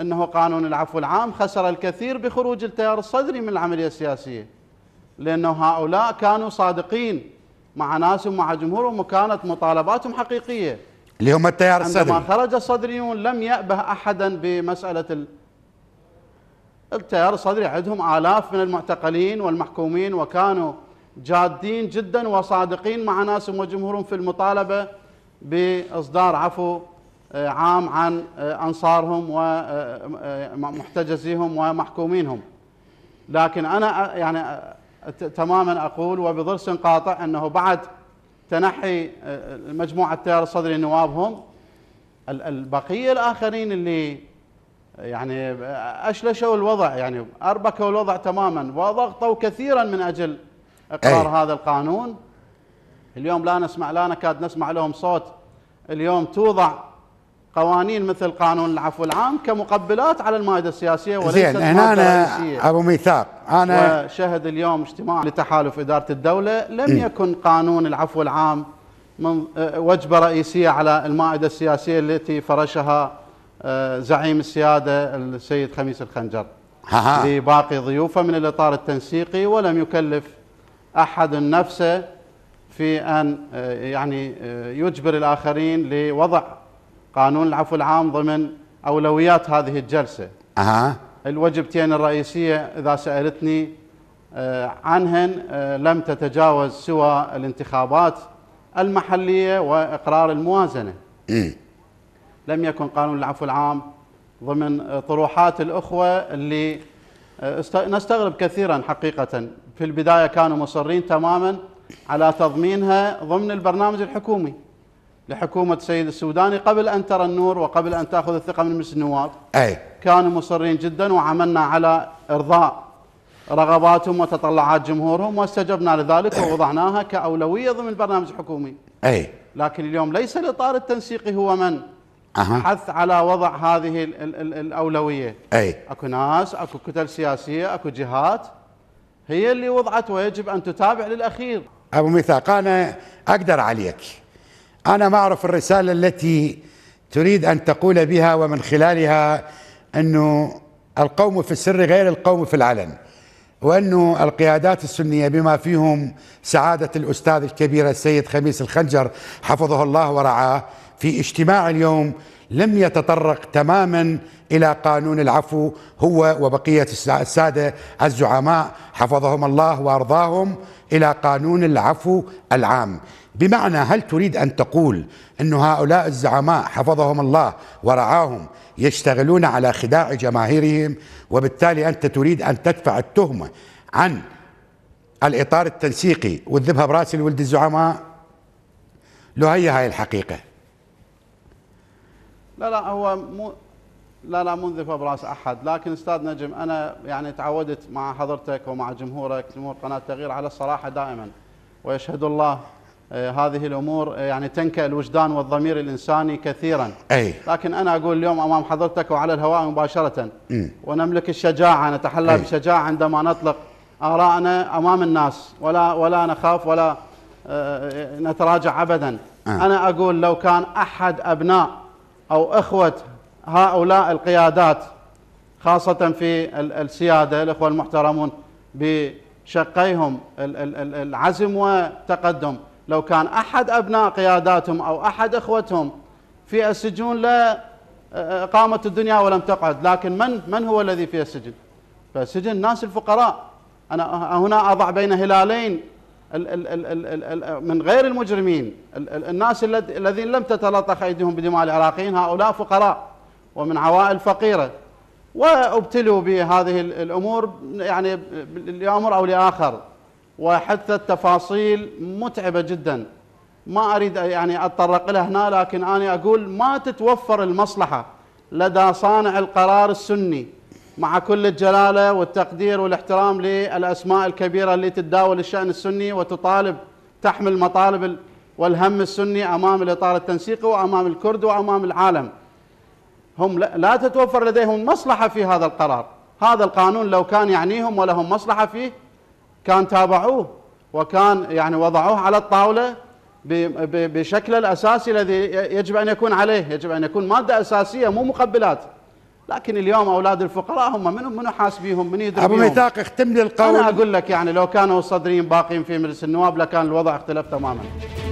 أنه قانون العفو العام خسر الكثير بخروج التيار الصدري من العملية السياسية لأنه هؤلاء كانوا صادقين مع ناسهم ومع جمهورهم وكانت مطالباتهم حقيقية اللي هم التيار الصدري عندما خرج الصدريون لم يأبه أحدا بمسألة ال... التيار الصدري عندهم آلاف من المعتقلين والمحكومين وكانوا جادين جدا وصادقين مع ناسهم وجمهورهم في المطالبة بإصدار عفو آه، عام عن آه، أنصارهم ومحتجزيهم آه، ومحكومينهم لكن أنا يعني تماما أقول وبضرس قاطع أنه بعد تنحي مجموعة التيار الصدري نوابهم البقية الآخرين اللي يعني أشلشوا الوضع يعني أربكوا الوضع تماما وضغطوا كثيرا من أجل إقرار أي. هذا القانون اليوم لا نسمع لا نكاد نسمع لهم صوت اليوم توضع قوانين مثل قانون العفو العام كمقبلات على المائده السياسيه وليس زين هنا أنا ابو ميثاق انا وشهد اليوم اجتماع لتحالف اداره الدوله لم يكن قانون العفو العام من وجبه رئيسيه على المائده السياسيه التي فرشها آه، زعيم السياده السيد خميس الخنجر لباقي ضيوفه من الاطار التنسيقي ولم يكلف احد نفسه في ان آه، يعني آه، يجبر الاخرين لوضع قانون العفو العام ضمن أولويات هذه الجلسة اها. الوجبتين الرئيسية إذا سألتني آه، عنهن آه، لم تتجاوز سوى الانتخابات المحلية وإقرار الموازنة م. لم يكن قانون العفو العام ضمن طروحات الأخوة اللي آه، نستغرب كثيرا حقيقة في البداية كانوا مصرين تماما على تضمينها ضمن البرنامج الحكومي لحكومة سيد السوداني قبل أن ترى النور وقبل أن تأخذ الثقة من مجلس النواب أي كانوا مصرين جدا وعملنا على إرضاء رغباتهم وتطلعات جمهورهم واستجبنا لذلك ووضعناها كأولوية ضمن برنامج حكومي أي لكن اليوم ليس الإطار التنسيقي هو من أه. حث على وضع هذه الـ الـ الـ الأولوية أي أكو ناس أكو كتل سياسية أكو جهات هي اللي وضعت ويجب أن تتابع للأخير أبو ميثاق أنا أقدر عليك أنا ما أعرف الرسالة التي تريد أن تقول بها ومن خلالها أنه القوم في السر غير القوم في العلن وأن القيادات السنية بما فيهم سعادة الأستاذ الكبير السيد خميس الخنجر حفظه الله ورعاه في اجتماع اليوم لم يتطرق تماما الى قانون العفو هو وبقيه الساده الزعماء حفظهم الله وارضاهم الى قانون العفو العام، بمعنى هل تريد ان تقول ان هؤلاء الزعماء حفظهم الله ورعاهم يشتغلون على خداع جماهيرهم وبالتالي انت تريد ان تدفع التهمه عن الاطار التنسيقي وتذبها براس الولد الزعماء؟ لهي هي هاي الحقيقه لا لا هو مو لا لا مو براس احد لكن استاذ نجم انا يعني تعودت مع حضرتك ومع جمهورك جمهور قناه تغيير على الصراحه دائما ويشهد الله آه، هذه الامور آه، يعني تنكا الوجدان والضمير الانساني كثيرا أي. لكن انا اقول اليوم امام حضرتك وعلى الهواء مباشره م. ونملك الشجاعه نتحلى أي. بشجاعه عندما نطلق اراءنا امام الناس ولا ولا نخاف ولا آه، نتراجع ابدا أه. انا اقول لو كان احد ابناء أو أخوة هؤلاء القيادات خاصة في السيادة الأخوة المحترمون بشقيهم العزم والتقدم لو كان أحد أبناء قياداتهم أو أحد أخوتهم في السجون لا آه، قامت الدنيا ولم تقعد لكن من من هو الذي في السجن فالسجن ناس الفقراء أنا هنا أضع بين هلالين من غير المجرمين الناس الذين لم تتلطخ أيديهم بدماء العراقيين هؤلاء فقراء ومن عوائل فقيرة وابتلوا بهذه الأمور يعني لأمر أو لآخر وحثت تفاصيل متعبة جدا ما أريد يعني أتطرق لها هنا لكن أنا أقول ما تتوفر المصلحة لدى صانع القرار السني مع كل الجلاله والتقدير والاحترام للاسماء الكبيره اللي تتداول الشان السني وتطالب تحمل مطالب والهم السني امام الاطار التنسيقي وامام الكرد وامام العالم. هم لا تتوفر لديهم مصلحه في هذا القرار، هذا القانون لو كان يعنيهم ولهم مصلحه فيه كان تابعوه وكان يعني وضعوه على الطاوله بشكله الاساسي الذي يجب ان يكون عليه، يجب ان يكون ماده اساسيه مو مقبلات. لكن اليوم اولاد الفقراء هم منو منو حاسبيهم من يدري ابو ميثاق اختم لي القول انا اقول لك يعني لو كانوا الصدريين باقين في مجلس النواب لكان الوضع اختلف تماما